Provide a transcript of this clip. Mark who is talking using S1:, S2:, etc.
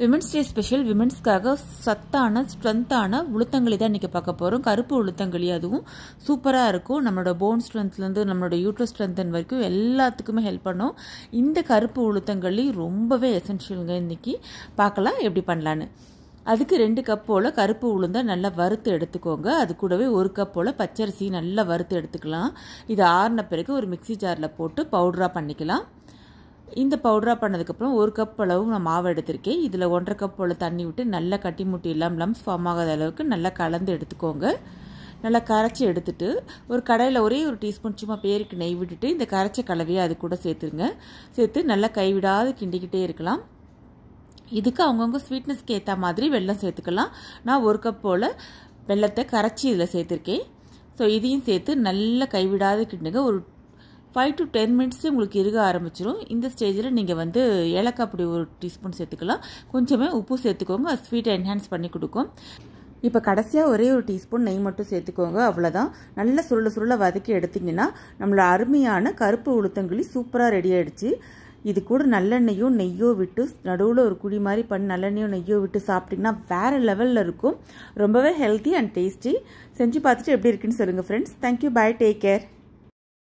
S1: women's day special விமன்ஸ்க்காக சத்தான ஸ்ட்ரென்த்தான உளுத்தங்களி தான் இன்றைக்கி பார்க்க போகிறோம் கருப்பு உளுத்தங்களி அதுவும் சூப்பராக இருக்கும் நம்மளோட போன் ஸ்ட்ரென்த்லேருந்து நம்மளோட யூட்ரஸ் ஸ்ட்ரென்த்தன் வரைக்கும் எல்லாத்துக்குமே ஹெல்ப் பண்ணும் இந்த கருப்பு உளுத்தங்களி ரொம்பவே எசென்ஷியலுங்க இன்றைக்கி பார்க்கலாம் எப்படி பண்ணலான்னு அதுக்கு ரெண்டு கப் போல் கருப்பு உளுந்தை நல்லா வறுத்து எடுத்துக்கோங்க அது கூடவே ஒரு கப் போல் பச்சரிசி நல்லா வறுத்து எடுத்துக்கலாம் இது ஆறின பிறகு ஒரு மிக்சி ஜாரில் போட்டு பவுடராக பண்ணிக்கலாம் இந்த பவுடராக பண்ணதுக்கப்புறம் ஒரு கப் அளவு நான் மாவு எடுத்திருக்கேன் இதில் ஒன்றரை கப் போல் தண்ணி விட்டு நல்லா கட்டி முட்டி இல்லாமல் லம்ஸ் ஃபார்ம் ஆகாத அளவுக்கு நல்லா கலந்து எடுத்துக்கோங்க நல்லா கரைச்சி எடுத்துட்டு ஒரு கடையில் ஒரே ஒரு டீஸ்பூன் சும்மா பேருக்கு நெய் விட்டுட்டு இந்த கரைச்ச கலவையை அது கூட சேர்த்துருங்க சேர்த்து நல்லா கைவிடாது கிண்டிக்கிட்டே இருக்கலாம் இதுக்கு அவங்கவுங்க ஸ்வீட்னஸ்க்கு ஏற்ற மாதிரி வெள்ளம் சேர்த்துக்கலாம் நான் ஒரு கப் போல் வெள்ளத்தை கரைச்சி இதில் சேர்த்துருக்கேன் ஸோ இதையும் சேர்த்து நல்லா கைவிடாது கிண்டுங்க ஒரு ஃபைவ் டு டென் மினிட்ஸே உங்களுக்கு இருக ஆரம்பிச்சிடும் இந்த ஸ்டேஜில் நீங்கள் வந்து ஏலக்காய் பொடி ஒரு டீஸ்பூன் சேர்த்துக்கலாம் கொஞ்சமே உப்பு சேர்த்துக்கோங்க அது ஸ்வீட்டை என்ஹான்ஸ் பண்ணி கொடுக்கும் இப்போ கடைசியாக ஒரே ஒரு டீஸ்பூன் நெய் மட்டும் சேர்த்துக்கோங்க அவ்வளோதான் நல்லா சுருள சுருள வதக்கி எடுத்திங்கன்னா நம்மளோட அருமையான கருப்பு உளுத்தங்களி சூப்பராக ரெடி ஆகிடுச்சு இது கூட நல்லெண்ணெயோ நெய்யோ விட்டு நடுவில் ஒரு குழி மாதிரி பண்ணி நல்லெண்ணையும் நெய்யோ விட்டு சாப்பிட்டிங்கன்னா வேறு லெவலில் இருக்கும் ரொம்பவே ஹெல்த்தி அண்ட் டேஸ்டி செஞ்சு பார்த்துட்டு எப்படி இருக்குன்னு சொல்லுங்கள் friends thank you bye take care